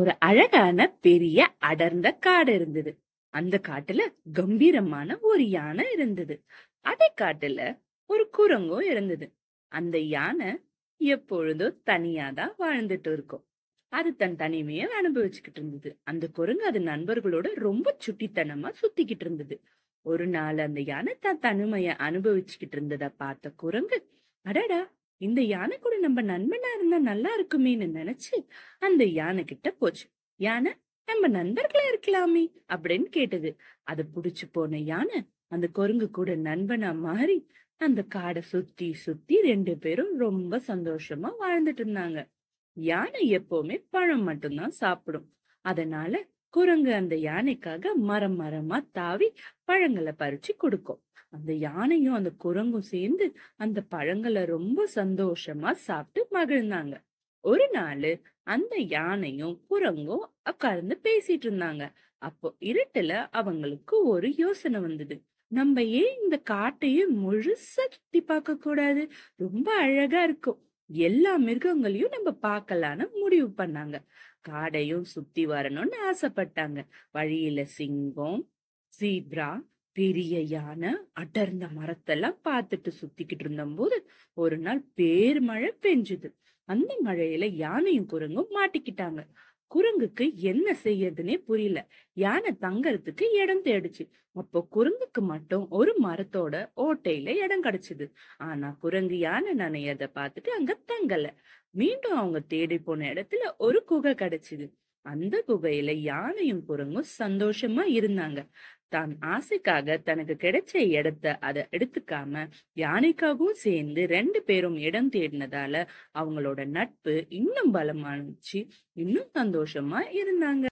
ஒரு அழகான பெரிய அடர்ந்த காடு இருந்தது அந்த காட்டுல கம்பீரமான ஒரு யானை இருந்தது அதே காட்டுல ஒரு குரங்கும் இருந்தது அந்த யானை எப்பொழுதோ தனியாதான் வாழ்ந்துட்டு இருக்கும் அது தன் தனிமையை அனுபவிச்சுக்கிட்டு இருந்தது அந்த குரங்கு அது நண்பர்களோட ரொம்ப சுட்டித்தனமா சுத்திக்கிட்டு இருந்தது ஒரு நாள் அந்த யானை தன் தனிமைய அனுபவிச்சுக்கிட்டு இருந்ததை பார்த்த குரங்கு அடடா இந்த யானை கூட நம்ம நண்பனா இருந்தா நல்லா இருக்குமேன்னு நினைச்சு அந்த யானை கிட்ட போச்சு யானை நம்ம நண்பர்களா இருக்கலாமே அப்படின்னு கேட்டது அத புடிச்சு போன யானை அந்த குரங்கு கூட நண்பனா மாறி அந்த காடை சுத்தி சுத்தி ரெண்டு பேரும் ரொம்ப சந்தோஷமா வாழ்ந்துட்டு இருந்தாங்க யானை எப்பவுமே பழம் மட்டும்தான் சாப்பிடும் அதனால குரங்கு அந்த யானைக்காக மரம் மரமா தாவி பழங்களை பறிச்சு கொடுக்கும் அந்த யானையும் அந்த குரங்கும் சேர்ந்து அந்த பழங்களை ரொம்ப சந்தோஷமா சாப்பிட்டு மகிழ்ந்தாங்க ஒரு நாள் அந்த யானையும் குரங்கும் உட்கார்ந்து பேசிட்டு இருந்தாங்க அப்போ இருட்டுல அவங்களுக்கு ஒரு யோசனை வந்தது நம்ம ஏன் இந்த காட்டையே முழுசா சுத்தி பார்க்க கூடாது ரொம்ப அழகா இருக்கும் எல்லா மிருகங்களையும் நம்ம பார்க்கலான்னு முடிவு பண்ணாங்க காடையும் சுத்தி வரணும்னு ஆசைப்பட்டாங்க வழியில சிங்கம் சீப்ரா பெரிய யானை அடர்ந்த மரத்தெல்லாம் பார்த்துட்டு சுத்திக்கிட்டு இருந்தபோது ஒரு நாள் பேர் மழை பெஞ்சுது அந்த மழையில யானையும் குரங்கும் மாட்டிக்கிட்டாங்க குரங்குக்கு என்ன செய்யறதுன்னே புரியல யானை தங்கறதுக்கு இடம் தேடுச்சு அப்போ குரங்குக்கு மட்டும் ஒரு மரத்தோட ஓட்டையில இடம் கிடைச்சது ஆனா குரங்கு யானை நனையத பார்த்துட்டு அங்க தங்கல மீண்டும் அவங்க தேடி போன இடத்துல ஒரு குகை கிடைச்சது அந்த குகையில யானையும் குரங்கும் சந்தோஷமா இருந்தாங்க தான் ஆசைக்காக தனக்கு கிடைச்ச இடத்த அதை எடுத்துக்காம யானைக்காகவும் சேர்ந்து ரெண்டு பேரும் இடம் தேடினதால அவங்களோட நட்பு இன்னும் பலமானுச்சு இன்னும் சந்தோஷமா இருந்தாங்க